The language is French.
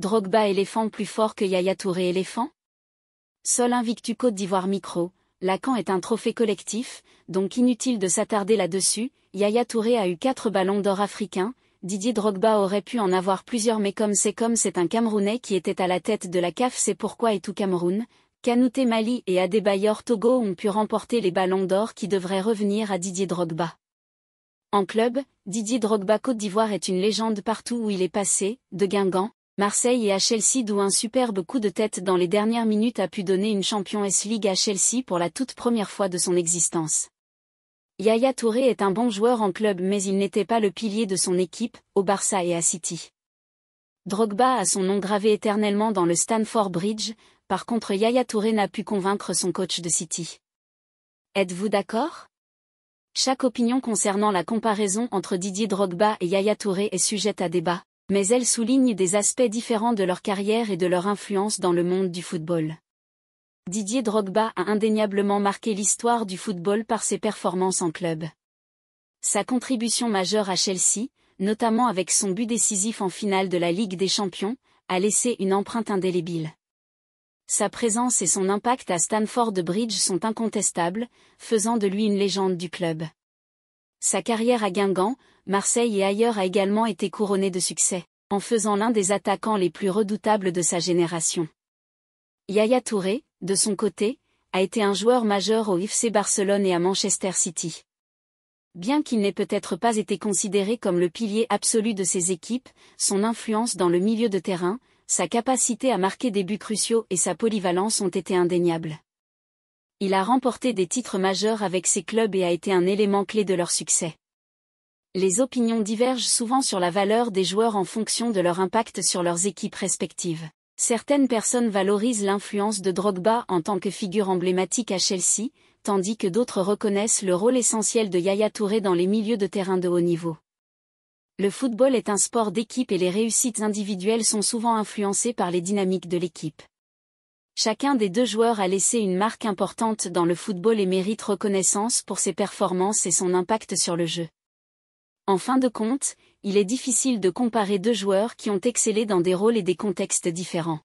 Drogba éléphant plus fort que Yaya Touré éléphant Sol invictu Côte d'Ivoire micro, Lacan est un trophée collectif, donc inutile de s'attarder là-dessus, Yaya Touré a eu quatre ballons d'or africains, Didier Drogba aurait pu en avoir plusieurs mais comme c'est comme c'est un Camerounais qui était à la tête de la CAF c'est pourquoi et tout Cameroun, Kanouté Mali et Adebayor Togo ont pu remporter les ballons d'or qui devraient revenir à Didier Drogba. En club, Didier Drogba Côte d'Ivoire est une légende partout où il est passé, de Guingamp, Marseille et à Chelsea d'où un superbe coup de tête dans les dernières minutes a pu donner une champion S-League à Chelsea pour la toute première fois de son existence. Yaya Touré est un bon joueur en club mais il n'était pas le pilier de son équipe, au Barça et à City. Drogba a son nom gravé éternellement dans le Stanford Bridge, par contre Yaya Touré n'a pu convaincre son coach de City. Êtes-vous d'accord Chaque opinion concernant la comparaison entre Didier Drogba et Yaya Touré est sujette à débat mais elle souligne des aspects différents de leur carrière et de leur influence dans le monde du football. Didier Drogba a indéniablement marqué l'histoire du football par ses performances en club. Sa contribution majeure à Chelsea, notamment avec son but décisif en finale de la Ligue des Champions, a laissé une empreinte indélébile. Sa présence et son impact à Stanford Bridge sont incontestables, faisant de lui une légende du club. Sa carrière à Guingamp, Marseille et ailleurs a également été couronnée de succès, en faisant l'un des attaquants les plus redoutables de sa génération. Yaya Touré, de son côté, a été un joueur majeur au FC Barcelone et à Manchester City. Bien qu'il n'ait peut-être pas été considéré comme le pilier absolu de ses équipes, son influence dans le milieu de terrain, sa capacité à marquer des buts cruciaux et sa polyvalence ont été indéniables il a remporté des titres majeurs avec ses clubs et a été un élément clé de leur succès. Les opinions divergent souvent sur la valeur des joueurs en fonction de leur impact sur leurs équipes respectives. Certaines personnes valorisent l'influence de Drogba en tant que figure emblématique à Chelsea, tandis que d'autres reconnaissent le rôle essentiel de Yaya Touré dans les milieux de terrain de haut niveau. Le football est un sport d'équipe et les réussites individuelles sont souvent influencées par les dynamiques de l'équipe. Chacun des deux joueurs a laissé une marque importante dans le football et mérite reconnaissance pour ses performances et son impact sur le jeu. En fin de compte, il est difficile de comparer deux joueurs qui ont excellé dans des rôles et des contextes différents.